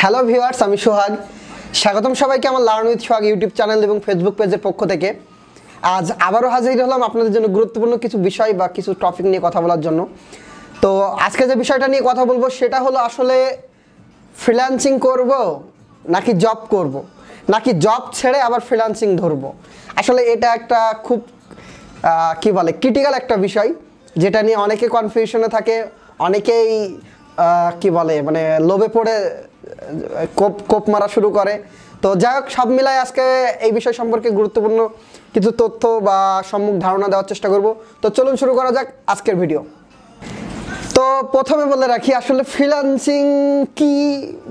Hello viewers আমি সোহাগ স্বাগতম সবাইকে আমার learn with Sohag YouTube channel এবং ফেসবুক পেজের পক্ষ থেকে আজ আবারও হাজির হলাম আপনাদের জন্য গুরুত্বপূর্ণ কিছু বিষয় বা কিছু টপিক নিয়ে কথা বলার জন্য তো আজকে যে বিষয়টা নিয়ে কথা বলবো সেটা হলো আসলে ফ্রিল্যান্সিং করব নাকি জব করব। নাকি জব ছেড়ে আবার ফ্রিল্যান্সিং ধরব আসলে এটা একটা খুব কি বলে ক্রিটিক্যাল একটা বিষয় যেটা নিয়ে অনেকে কনফিউশনে থাকে অনেকেই কি বলে মানে লোভে পড়ে কোপ কোপ মারা শুরু করে তো যাই হোক সব মিলায় আজকে এই বিষয় সম্পর্কে গুরুত্বপূর্ণ কিছু তথ্য বা সম্মুখ ধারণা দেওয়ার চেষ্টা করব তো চলুন শুরু করা যাক আজকের ভিডিও তো প্রথমে বলে রাখি আসলে ফ্রিলান্সিং কি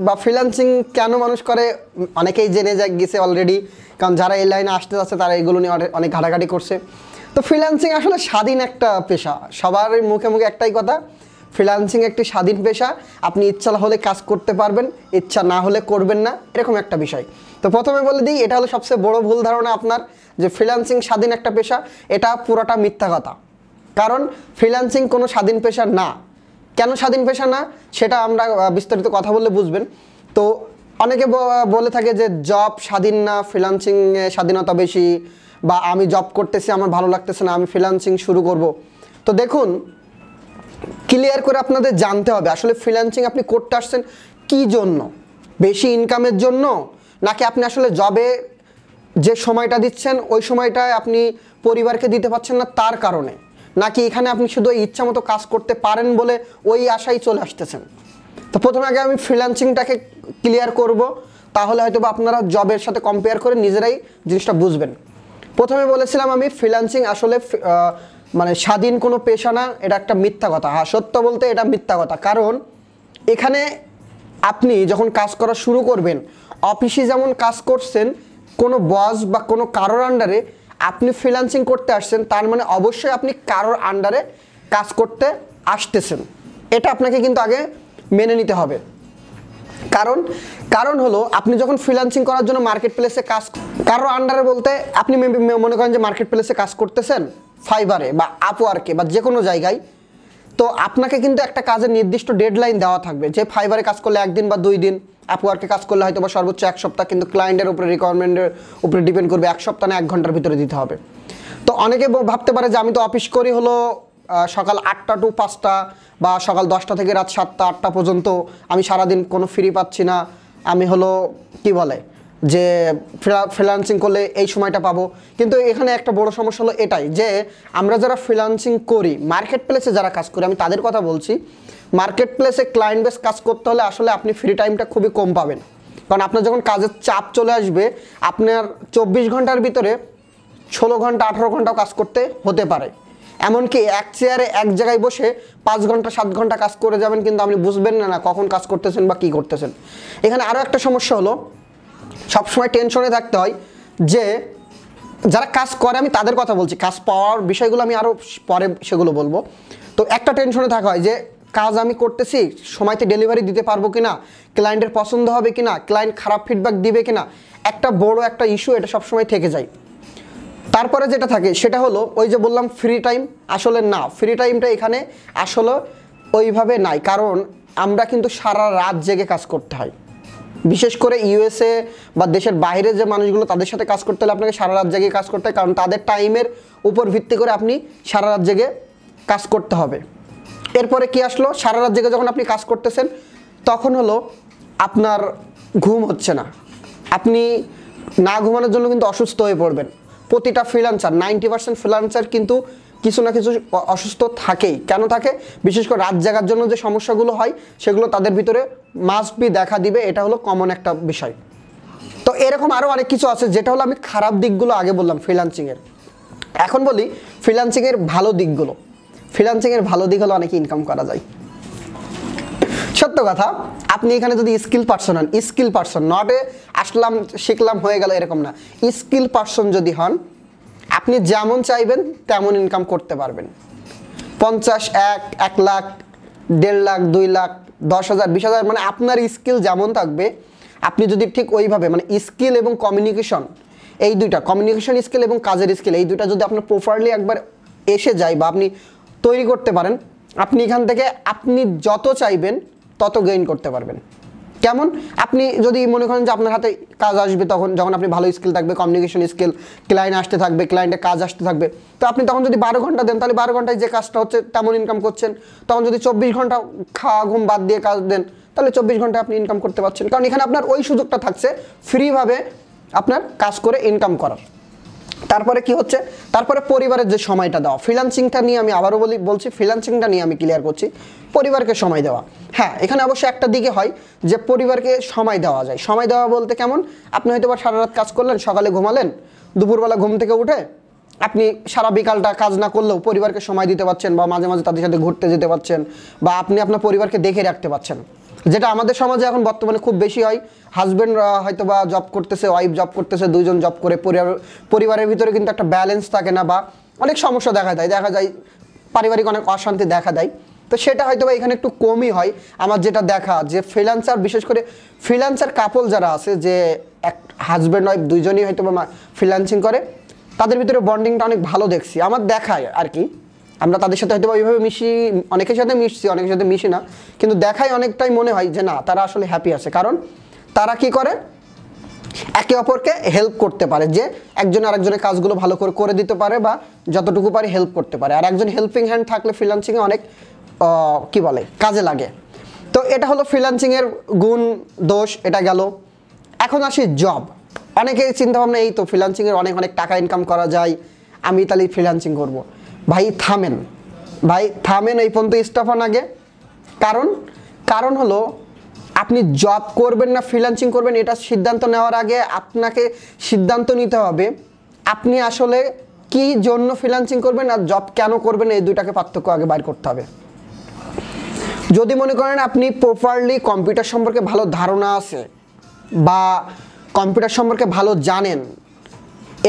বা ফ্রিলান্সিং কেন মানুষ করে অনেকেই জেনে যায় গেছে অলরেডি কারণ যারা এই লাইনে আসতে যাচ্ছে তারা এগুলো নিয়ে অনেক ঘাটাঘাটি করছে তো ফ্রিলান্সিং আসলে স্বাধীন একটা পেশা সবার মুখে মুখে একটাই কথা ফ্রিলান্সিং একটি স্বাধীন পেশা আপনি ইচ্ছা হলে কাজ করতে পারবেন ইচ্ছা না হলে করবেন না এরকম একটা বিষয় তো প্রথমে বলে দিই এটা হলো সবচেয়ে বড় ভুল ধারণা আপনার যে ফ্রিলান্সিং স্বাধীন একটা পেশা এটা পুরোটা মিথ্যা কথা কারণ ফ্রিলান্সিং কোনো স্বাধীন পেশা না কেন স্বাধীন পেশা না সেটা আমরা বিস্তারিত কথা বললে বুঝবেন তো অনেকে বলে থাকে যে জব স্বাধীন না ফ্রিলান্সিং স্বাধীনতা বেশি বা আমি জব করতেছি আমার ভালো লাগতেছে না আমি ফ্রিলান্সিং শুরু করব তো দেখুন ক্লিয়ার করে আপনাদের জানতে হবে আসলে ফ্রিল্যান্সিং আপনি করতে আসছেন কী জন্য বেশি ইনকামের জন্য নাকি আপনি আসলে জবে যে সময়টা দিচ্ছেন ওই সময়টায় আপনি পরিবারকে দিতে পারছেন না তার কারণে নাকি এখানে আপনি শুধু ইচ্ছা মতো কাজ করতে পারেন বলে ওই আশাই চলে আসতেছেন তো প্রথমে আগে আমি ফ্রিল্যান্সিংটাকে ক্লিয়ার করব তাহলে হয়তো বা আপনারা জবের সাথে কম্পেয়ার করে নিজেরাই জিনিসটা বুঝবেন প্রথমে বলেছিলাম আমি ফ্রিল্যান্সিং আসলে মানে স্বাধীন কোনো পেশা না এটা একটা মিথ্যা কথা হ্যাঁ সত্য বলতে এটা মিথ্যা কথা কারণ এখানে আপনি যখন কাজ করা শুরু করবেন অফিসে যেমন কাজ করছেন কোনো বস বা কোনো কারোর আন্ডারে আপনি ফ্রিলান্সিং করতে আসছেন তার মানে অবশ্যই আপনি কারোর আন্ডারে কাজ করতে আসতেছেন এটা আপনাকে কিন্তু আগে মেনে নিতে হবে কারণ কারণ হলো আপনি যখন ফ্রিলান্সিং করার জন্য মার্কেট প্লেসে কাজ কারোর আন্ডারে বলতে আপনি মনে করেন যে মার্কেট প্লেসে কাজ করতেছেন ফাইবারে বা আপওয়ার্কে বা যে কোনো জায়গায় তো আপনাকে কিন্তু একটা কাজের নির্দিষ্ট ডেডলাইন দেওয়া থাকবে যে ফাইবারে কাজ করলে একদিন বা দুই দিন আপওয়ার্কে কাজ করলে হয়তো বা সর্বোচ্চ এক সপ্তাহ কিন্তু ক্লায়েন্টের উপরে রিকোয়ারমেন্টের উপরে ডিপেন্ড করবে এক সপ্তাহ না এক ঘন্টার ভিতরে দিতে হবে তো অনেকে ভাবতে পারে যে আমি তো অফিস করি হলো সকাল আটটা টু পাঁচটা বা সকাল দশটা থেকে রাত সাতটা আটটা পর্যন্ত আমি সারাদিন কোনো ফ্রি পাচ্ছি না আমি হলো কি বলে যে ফ্রিলান্সিং করলে এই সময়টা পাবো কিন্তু এখানে একটা বড় সমস্যা হলো এটাই যে আমরা যারা ফ্রিলান্সিং করি মার্কেট প্লেসে যারা কাজ করি আমি তাদের কথা বলছি মার্কেট প্লেসে ক্লায়েন্ট বেস কাজ করতে হলে আসলে আপনি ফ্রি টাইমটা খুবই কম পাবেন কারণ আপনার যখন কাজের চাপ চলে আসবে আপনার চব্বিশ ঘন্টার ভিতরে ষোলো ঘন্টা আঠারো ঘন্টাও কাজ করতে হতে পারে এমনকি এক চেয়ারে এক জায়গায় বসে পাঁচ ঘন্টা সাত ঘন্টা কাজ করে যাবেন কিন্তু আপনি বুঝবেন না না কখন কাজ করতেছেন বা কি করতেছেন এখানে আরও একটা সমস্যা হলো সবসময় টেনশনে থাকতে হয় যে যারা কাজ করে আমি তাদের কথা বলছি কাজ পাওয়ার বিষয়গুলো আমি আরও পরে সেগুলো বলবো তো একটা টেনশনে থাকা হয় যে কাজ আমি করতেছি সময়তে ডেলিভারি দিতে পারবো কি না ক্লায়েন্টের পছন্দ হবে কি না ক্লায়েন্ট খারাপ ফিডব্যাক দিবে কি না একটা বড় একটা ইস্যু এটা সবসময় থেকে যায় তারপরে যেটা থাকে সেটা হলো ওই যে বললাম ফ্রি টাইম আসলে না ফ্রি টাইমটা এখানে আসলে ওইভাবে নাই কারণ আমরা কিন্তু সারা রাত জেগে কাজ করতে হয় বিশেষ করে ইউএসএ বা দেশের বাইরে যে মানুষগুলো তাদের সাথে কাজ করতে হলে আপনাকে সারা রাত জেগে কাজ করতে হয় কারণ তাদের টাইমের উপর ভিত্তি করে আপনি সারা রাত জেগে কাজ করতে হবে এরপরে কি আসলো সারা রাত জেগে যখন আপনি কাজ করতেছেন তখন হলো আপনার ঘুম হচ্ছে না আপনি না ঘুমানোর জন্য কিন্তু অসুস্থ হয়ে পড়বেন প্রতিটা ফ্রিলান্সার নাইনটি পার্সেন্ট ফ্রিলান্সার কিন্তু কিছু না কিছু অসুস্থ থাকেই কেন থাকে বিশেষ করে রাত জাগার জন্য যে সমস্যাগুলো হয় সেগুলো তাদের ভিতরে মাস্ট বি দেখা দিবে এটা হলো কমন একটা বিষয় তো এরকম আরও অনেক কিছু আছে যেটা হলো আমি খারাপ দিকগুলো আগে বললাম ফ্রিলান্সিংয়ের এখন বলি ফ্রিলান্সিংয়ের ভালো দিকগুলো ফ্রিলান্সিংয়ের ভালো দিক হলো অনেক ইনকাম করা যায় সত্য কথা আপনি এখানে যদি স্কিল পার্সন হন স্কিল পার্সন নট এ আসলাম শিখলাম হয়ে গেল এরকম না স্কিল পার্সন যদি হন আপনি যেমন চাইবেন তেমন ইনকাম করতে পারবেন পঞ্চাশ এক এক লাখ দেড় লাখ দুই লাখ দশ হাজার বিশ হাজার মানে আপনার স্কিল যেমন থাকবে আপনি যদি ঠিক ওইভাবে মানে স্কিল এবং কমিউনিকেশন এই দুইটা কমিউনিকেশন স্কিল এবং কাজের স্কিল এই দুইটা যদি আপনার প্রপারলি একবার এসে যায় বা আপনি তৈরি করতে পারেন আপনি এখান থেকে আপনি যত চাইবেন তত গেইন করতে পারবেন কেমন আপনি যদি মনে করেন যে আপনার হাতে কাজ আসবে তখন যখন আপনি ভালো স্কিল থাকবে কমিউনিকেশন স্কিল ক্লায়েন্ট আসতে থাকবে ক্লায়েন্টে কাজ আসতে থাকবে তো আপনি তখন যদি বারো ঘন্টা দেন তাহলে বারো ঘন্টায় যে কাজটা হচ্ছে তেমন ইনকাম করছেন তখন যদি চব্বিশ ঘন্টা খাওয়া ঘুম বাদ দিয়ে কাজ দেন তাহলে চব্বিশ ঘন্টা আপনি ইনকাম করতে পারছেন কারণ এখানে আপনার ওই সুযোগটা থাকছে ফ্রিভাবে আপনার কাজ করে ইনকাম করার তারপরে কি হচ্ছে তারপরে পরিবারের যে সময়টা দেওয়া ফ্রিলান্সিংটা নিয়ে আমি আবারও বলি বলছি ফ্রিলান্সিংটা নিয়ে আমি ক্লিয়ার করছি পরিবারকে সময় দেওয়া হ্যাঁ এখানে অবশ্য একটা দিকে হয় যে পরিবারকে সময় দেওয়া যায় সময় দেওয়া বলতে কেমন আপনি হয়তো বা সারা রাত কাজ করলেন সকালে ঘুমালেন দুপুরবেলা ঘুম থেকে উঠে আপনি সারা বিকালটা কাজ না করলেও পরিবারকে সময় দিতে পারছেন বা মাঝে মাঝে তাদের সাথে ঘুরতে যেতে পারছেন বা আপনি আপনার পরিবারকে দেখে রাখতে পারছেন যেটা আমাদের সমাজে এখন বর্তমানে খুব বেশি হয় হাজব্যান্ড হয়তো বা জব করতেছে ওয়াইফ জব করতেছে দুইজন জব করে পরিবার পরিবারের ভিতরে কিন্তু একটা ব্যালেন্স থাকে না বা অনেক সমস্যা দেখা দেয় দেখা যায় পারিবারিক অনেক অশান্তি দেখা দেয় তো সেটা হয়তো বা এখানে একটু কমই হয় আমার যেটা দেখা যে ফ্রিলান্সার বিশেষ করে ফ্রিলান্সার কাপল যারা আছে যে এক হাজব্যান্ড ওয়াইফ দুইজনই হয়তো বা ফ্রিলান্সিং করে তাদের ভিতরে বন্ডিংটা অনেক ভালো দেখছি আমার দেখায় আর কি আমরা তাদের সাথে হয়তো এইভাবে মিশি অনেকের সাথে মিশছি অনেকের সাথে মিশি না কিন্তু দেখাই অনেকটাই মনে হয় যে না তারা আসলে হ্যাপি আছে কারণ তারা কি করে একে অপরকে হেল্প করতে পারে যে একজন আরেকজনের কাজগুলো ভালো করে করে দিতে পারে বা যতটুকু পারে হেল্প করতে পারে আর একজন হেল্পিং হ্যান্ড থাকলে ফ্রিলান্সিংয়ে অনেক কি বলে কাজে লাগে তো এটা হলো ফ্রিলান্সিংয়ের গুণ দোষ এটা গেল এখন আসি জব অনেকে চিন্তাভাবনা এই তো ফ্রিলান্সিংয়ের অনেক অনেক টাকা ইনকাম করা যায় আমি তাহলে ফ্রিলান্সিং করবো ভাই থামেন ভাই থামেন এই পর্যন্ত ইস্তফা আগে কারণ কারণ হলো আপনি জব করবেন না ফ্রিলান্সিং করবেন এটা সিদ্ধান্ত নেওয়ার আগে আপনাকে সিদ্ধান্ত নিতে হবে আপনি আসলে কি জন্য ফ্রিলান্সিং করবেন আর জব কেন করবেন এই দুইটাকে পার্থক্য আগে বাইর করতে হবে যদি মনে করেন আপনি প্রপারলি কম্পিউটার সম্পর্কে ভালো ধারণা আছে বা কম্পিউটার সম্পর্কে ভালো জানেন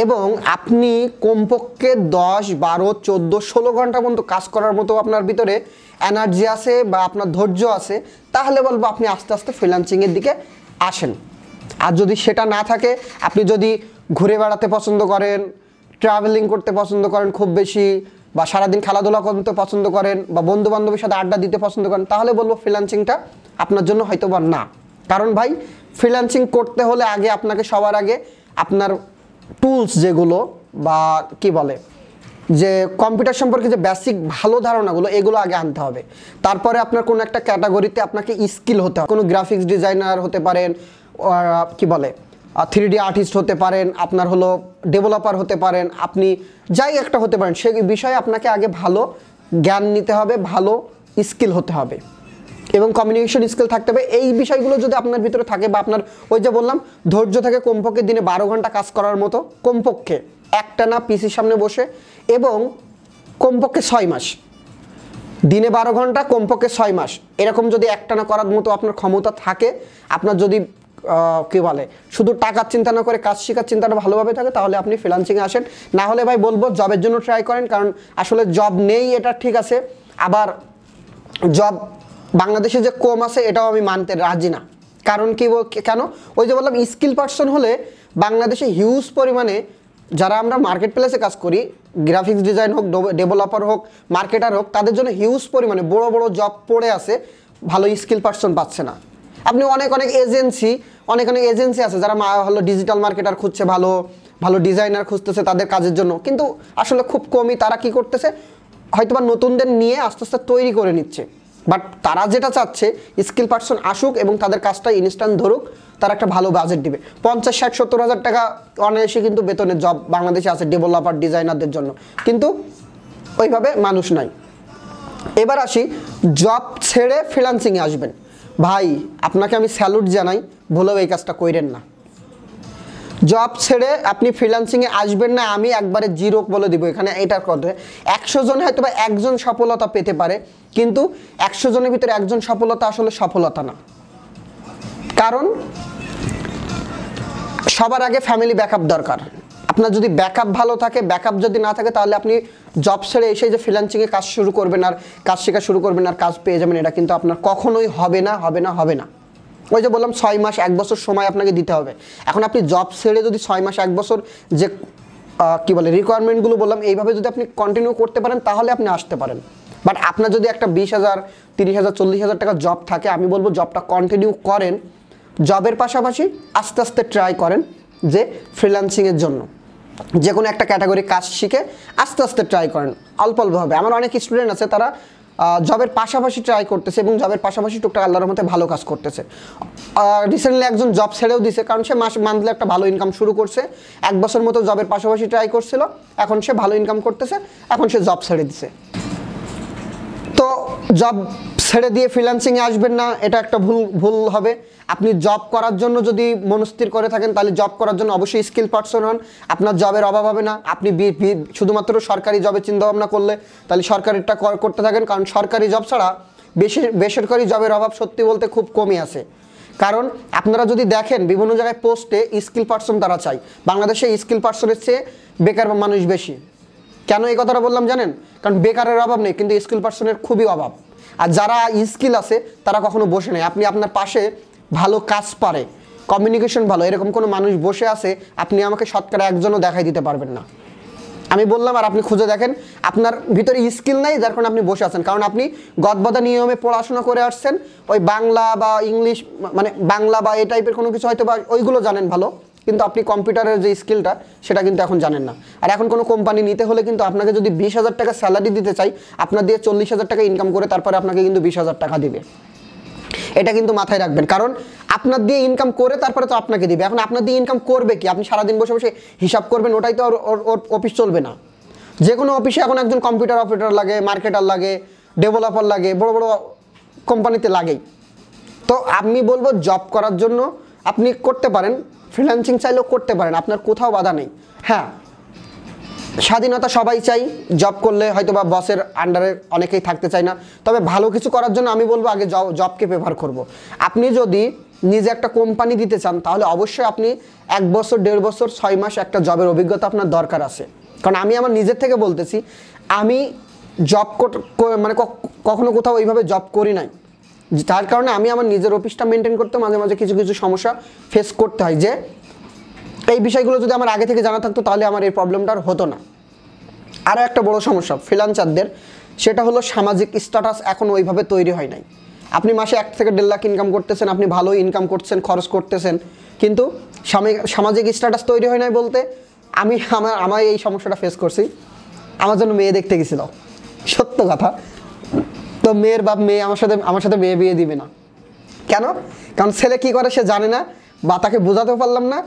এবং আপনি কমপক্ষে দশ বারো চোদ্দো ষোলো ঘন্টা পর্যন্ত কাজ করার মতো আপনার ভিতরে এনার্জি আছে বা আপনার ধৈর্য আছে তাহলে বলবো আপনি আস্তে আস্তে ফ্রিলান্সিংয়ের দিকে আসেন আর যদি সেটা না থাকে আপনি যদি ঘুরে বেড়াতে পছন্দ করেন ট্রাভেলিং করতে পছন্দ করেন খুব বেশি বা সারাদিন খেলাধুলা করতে পছন্দ করেন বা বন্ধু বান্ধবের সাথে আড্ডা দিতে পছন্দ করেন তাহলে বলবো ফ্রিলান্সিংটা আপনার জন্য হয়তো বা না কারণ ভাই ফ্রিলান্সিং করতে হলে আগে আপনাকে সবার আগে আপনার টুলস যেগুলো বা কি বলে যে কম্পিউটার সম্পর্কে যে বেসিক ভালো ধারণাগুলো এগুলো আগে আনতে হবে তারপরে আপনার কোনো একটা ক্যাটাগরিতে আপনাকে স্কিল হতে হবে কোনো গ্রাফিক্স ডিজাইনার হতে পারেন কি বলে থ্রি ডি আর্টিস্ট হতে পারেন আপনার হলো ডেভেলপার হতে পারেন আপনি যাই একটা হতে পারেন সেই বিষয়ে আপনাকে আগে ভালো জ্ঞান নিতে হবে ভালো স্কিল হতে হবে এবং কমিউনিকেশন স্কিল থাকতে হবে এই বিষয়গুলো যদি আপনার ভিতরে থাকে বা আপনার ওই যে বললাম ধৈর্য থাকে কমপক্ষে দিনে বারো ঘন্টা কাজ করার মতো কমপক্ষে একটা না পিসির সামনে বসে এবং কমপক্ষে ছয় মাস দিনে বারো ঘন্টা কমপক্ষে ছয় মাস এরকম যদি একটানা করার মতো আপনার ক্ষমতা থাকে আপনার যদি কী বলে শুধু টাকার চিন্তা না করে কাজ শেখার চিন্তাটা ভালোভাবে থাকে তাহলে আপনি ফ্রিলান্সিংয়ে আসেন না হলে ভাই বলবো জবের জন্য ট্রাই করেন কারণ আসলে জব নেই এটা ঠিক আছে আবার জব বাংলাদেশে যে কম আছে এটাও আমি মানতে রাজি না কারণ কি কেন ওই যে বললাম স্কিল পার্সন হলে বাংলাদেশে হিউজ পরিমাণে যারা আমরা মার্কেট প্লেসে কাজ করি গ্রাফিক্স ডিজাইন হোক ডেভেলপার হোক মার্কেটার হোক তাদের জন্য হিউজ পরিমাণে বড় বড় জব পড়ে আছে ভালো স্কিল পার্সন পাচ্ছে না আপনি অনেক অনেক এজেন্সি অনেক অনেক এজেন্সি আছে যারা ভালো ডিজিটাল মার্কেটার খুঁজছে ভালো ভালো ডিজাইনার খুঁজতেছে তাদের কাজের জন্য কিন্তু আসলে খুব কমই তারা কি করতেছে হয়তোবা নতুনদের নিয়ে আস্তে আস্তে তৈরি করে নিচ্ছে বাট তারা যেটা চাচ্ছে স্কিল পার্সন আসুক এবং তাদের কাজটা ইনস্ট্যান্ট ধরুক তারা একটা ভালো বাজেট দিবে পঞ্চাশ ষাট সত্তর হাজার টাকা অনায়াসে কিন্তু বেতনের জব বাংলাদেশে আছে ডেভেলপার ডিজাইনারদের জন্য কিন্তু ওইভাবে মানুষ নাই এবার আসি জব ছেড়ে ফ্রিলান্সিংয়ে আসবেন ভাই আপনাকে আমি স্যালুট জানাই ভুলেও এই কাজটা করেন না জব ছেড়ে আপনি ফ্রিলান্সিংয়ে আসবেন না আমি একবারে জিরো বলে দিব এখানে এটার কথা একশো জন হয়তো বা একজন সফলতা পেতে পারে কিন্তু একশো জনের ভিতরে একজন সফলতা আসলে সফলতা না কারণ সবার আগে ফ্যামিলি ব্যাকআপ দরকার আপনার যদি ব্যাকআপ ভালো থাকে ব্যাকআপ যদি না থাকে তাহলে আপনি জব ছেড়ে এসে যে ফ্রিলান্সিংয়ে কাজ শুরু করবেন আর কাজ শেখা শুরু করবেন আর কাজ পেয়ে যাবেন এটা কিন্তু আপনার কখনোই হবে না হবে না হবে না ওই যে বললাম ছয় মাস এক বছর সময় আপনাকে দিতে হবে এখন আপনি জব ছেড়ে যদি ছয় মাস এক বছর যে কী বলে রিকোয়ারমেন্টগুলো বললাম এইভাবে যদি আপনি কন্টিনিউ করতে পারেন তাহলে আপনি আসতে পারেন বাট আপনার যদি একটা বিশ হাজার তিরিশ হাজার চল্লিশ হাজার টাকা জব থাকে আমি বলবো জবটা কন্টিনিউ করেন জবের পাশাপাশি আস্তে আস্তে ট্রাই করেন যে ফ্রিল্যান্সিংয়ের জন্য যে কোনো একটা ক্যাটাগরি কাজ শিখে আস্তে আস্তে ট্রাই করেন অল্প অল্পভাবে আমার অনেক স্টুডেন্ট আছে তারা জবের পাশাপাশি ট্রাই করতেছে এবং জবের পাশাপাশি টুকটাক আল্লাহর মধ্যে ভালো কাজ করতেছে রিসেন্টলি একজন জব ছেড়েও দিছে কারণ সে মাস মান্থলি একটা ভালো ইনকাম শুরু করছে এক বছর মতো জবের পাশাপাশি ট্রাই করছিল এখন সে ভালো ইনকাম করতেছে এখন সে জব ছেড়ে দিছে তো জব ছেড়ে দিয়ে ফ্রিল্যান্সিংয়ে আসবেন না এটা একটা ভুল ভুল হবে আপনি জব করার জন্য যদি মনস্থির করে থাকেন তাহলে জব করার জন্য অবশ্যই স্কিল পার্সন হন আপনার জবের অভাব হবে না আপনি শুধুমাত্র সরকারি চিন্তা চিন্তাভাবনা করলে তাহলে সরকারিটা করতে থাকেন কারণ সরকারি জব ছাড়া বেশি বেসরকারি জবের অভাব সত্যি বলতে খুব কমই আছে কারণ আপনারা যদি দেখেন বিভিন্ন জায়গায় পোস্টে স্কিল পার্সন তারা চাই বাংলাদেশে স্কিল পার্সনের চেয়ে বেকার মানুষ বেশি কেন এই কথাটা বললাম জানেন কারণ বেকারের অভাব নেই কিন্তু স্কিল পার্সনের খুবই অভাব আর যারা স্কিল আছে তারা কখনো বসে নেই আপনি আপনার পাশে ভালো কাজ পারে কমিউনিকেশন ভালো এরকম কোনো মানুষ বসে আছে আপনি আমাকে শতকরা একজনও দেখাই দিতে পারবেন না আমি বললাম আর আপনি খুঁজে দেখেন আপনার ভিতরে স্কিল নাই যার কারণে আপনি বসে আছেন কারণ আপনি গদবদা নিয়মে পড়াশোনা করে আসছেন ওই বাংলা বা ইংলিশ মানে বাংলা বা এই টাইপের কোনো কিছু হয়তো বা ওইগুলো জানেন ভালো কিন্তু আপনি কম্পিউটারের যে স্কিলটা সেটা কিন্তু এখন জানেন না আর এখন কোনো কোম্পানি নিতে হলে কিন্তু আপনাকে যদি বিশ হাজার টাকা স্যালারি দিতে চাই আপনার দিয়ে চল্লিশ হাজার টাকা ইনকাম করে তারপরে আপনাকে কিন্তু বিশ হাজার টাকা দিবে এটা কিন্তু মাথায় রাখবেন কারণ আপনার দিয়ে ইনকাম করে তারপরে তো আপনাকে দিবে এখন আপনার দিয়ে ইনকাম করবে কি আপনি সারাদিন বসে বসে হিসাব করবেন ওটাই তো ওর অফিস চলবে না যে কোনো অফিসে এখন একজন কম্পিউটার অপারেটর লাগে মার্কেটার লাগে ডেভেলপার লাগে বড় বড় কোম্পানিতে লাগেই তো আমি বলবো জব করার জন্য আপনি করতে পারেন ফ্রিল্যান্সিং চাইলেও করতে পারেন আপনার কোথাও বাধা নেই হ্যাঁ স্বাধীনতা সবাই চাই জব করলে হয়তো বা বসের আন্ডারে অনেকেই থাকতে চায় না তবে ভালো কিছু করার জন্য আমি বলবো আগে জবকে প্রেফার করব। আপনি যদি নিজে একটা কোম্পানি দিতে চান তাহলে অবশ্যই আপনি এক বছর দেড় বছর ছয় মাস একটা জবের অভিজ্ঞতা আপনার দরকার আছে কারণ আমি আমার নিজের থেকে বলতেছি আমি জব মানে কখনো কোথাও এইভাবে জব করি নাই তার কারণে আমি আমার নিজের অফিসটা মেনটেন করতে মাঝে মাঝে কিছু কিছু সমস্যা ফেস করতে হয় যে এই বিষয়গুলো যদি আমার আগে থেকে জানা থাকতো তাহলে আমার এই প্রবলেমটা আর হতো না আরও একটা বড় সমস্যা ফ্রিলান্সারদের সেটা হলো সামাজিক স্ট্যাটাস এখন ওইভাবে তৈরি হয় নাই আপনি মাসে এক থেকে দেড় লাখ ইনকাম করতেছেন আপনি ভালো ইনকাম করছেন খরচ করতেছেন কিন্তু সামাজিক স্ট্যাটাস তৈরি হয় নাই বলতে আমি আমার আমার এই সমস্যাটা ফেস করছি আমার জন্য মেয়ে দেখতে গেছিল সত্য কথা তো মেয়ের বাপ মেয়ে আমার সাথে আমার সাথে মেয়ে বিয়ে দিবে না কেন কারণ ছেলে কি করে সে জানে না বা তাকে বোঝাতেও পারলাম না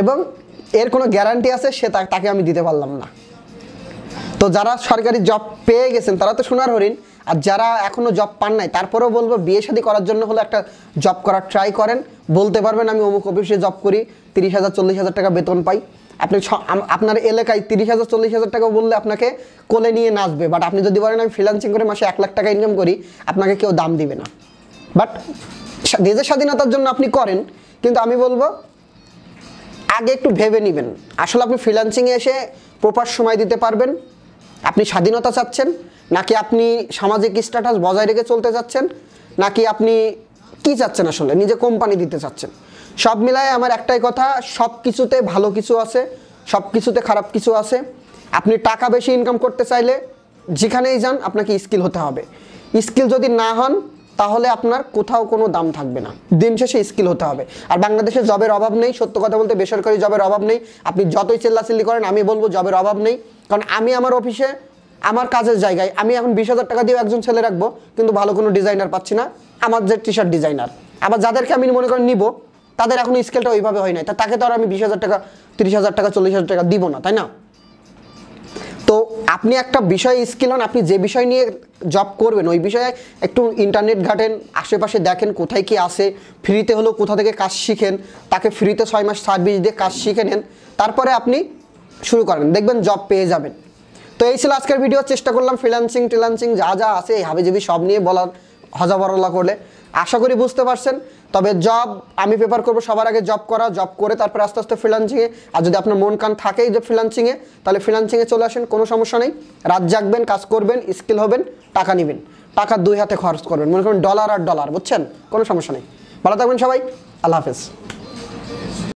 এবং এর কোনো গ্যারান্টি আছে সে তাকে আমি দিতে পারলাম না তো যারা সরকারি জব পেয়ে গেছেন তারা তো সোনার হরিণ আর যারা এখনও জব পান নাই তারপরেও বলবো বিয়ে শাদী করার জন্য হলো একটা জব করার ট্রাই করেন বলতে পারবেন আমি অমুক অফিসে জব করি তিরিশ হাজার চল্লিশ হাজার টাকা বেতন পাই আপনি আপনার এলাকায় তিরিশ হাজার চল্লিশ হাজার টাকা বললে আপনাকে কোলে নিয়ে নাচবে বাট আপনি যদি বলেন আমি ফ্রিলান্সিং করে মাসে এক লাখ টাকা ইনকাম করি আপনাকে কেউ দাম দিবে না বাট দেশের স্বাধীনতার জন্য আপনি করেন কিন্তু আমি বলবো আগে একটু ভেবে নেবেন আসলে আপনি ফ্রিলান্সিংয়ে এসে প্রপার সময় দিতে পারবেন আপনি স্বাধীনতা চাচ্ছেন নাকি আপনি সামাজিক স্ট্যাটাস বজায় রেখে চলতে চাচ্ছেন নাকি আপনি কি চাচ্ছেন আসলে নিজে কোম্পানি দিতে চাচ্ছেন সব মিলায় আমার একটাই কথা সব কিছুতে ভালো কিছু আছে সব কিছুতে খারাপ কিছু আছে আপনি টাকা বেশি ইনকাম করতে চাইলে যেখানেই যান আপনাকে স্কিল হতে হবে স্কিল যদি না হন তাহলে আপনার কোথাও কোনো দাম থাকবে না দিন শেষে স্কিল হতে হবে আর বাংলাদেশে জবের অভাব নেই সত্য কথা বলতে বেসরকারি জবের অভাব নেই আপনি যতই চেল্লাচিল্লি করেন আমি বলবো জবের অভাব নেই কারণ আমি আমার অফিসে আমার কাজের জায়গায় আমি এখন বিশ হাজার টাকা দিয়েও একজন ছেলে রাখবো কিন্তু ভালো কোনো ডিজাইনার পাচ্ছি না আমার যে টি শার্ট ডিজাইনার আবার যাদেরকে আমি মনে করেন নিবো তাদের এখন স্কেলটা ওইভাবে হয় না তাকে তো আর আমি বিশ হাজার টাকা তিরিশ হাজার টাকা চল্লিশ হাজার টাকা দিব না তাই না তো আপনি একটা বিষয় স্কিল হন আপনি যে বিষয় নিয়ে জব করবেন ওই বিষয়ে একটু ইন্টারনেট ঘাটেন আশেপাশে দেখেন কোথায় কি আসে ফ্রিতে হলেও কোথা থেকে কাজ শিখেন তাকে ফ্রিতে ছয় মাস সার্ভিস দিয়ে কাজ শিখে নেন তারপরে আপনি শুরু করেন দেখবেন জব পেয়ে যাবেন তো এই ছিল আজকের ভিডিও চেষ্টা করলাম ফ্রিলান্সিং ট্রিলান্সিং যা যা আছে এই হাবিজাবি সব নিয়ে বলার হজা বরলা করলে আশা করি বুঝতে পারছেন তবে জব আমি প্রেফার করবো সবার আগে জব করা জব করে তারপরে আস্তে আস্তে ফ্রিলান্সিংয়ে আর যদি আপনার মন কান থাকেই যে ফ্রিলান্সিংয়ে তাহলে ফ্রিলান্সিংয়ে চলে আসেন কোনো সমস্যা নেই রাত জাগবেন কাজ করবেন স্কিল হবেন টাকা নেবেন টাকা দুই হাতে খরচ করবেন মনে করেন ডলার আর ডলার বুঝছেন কোনো সমস্যা নেই ভালো থাকবেন সবাই আল্লাহ হাফেজ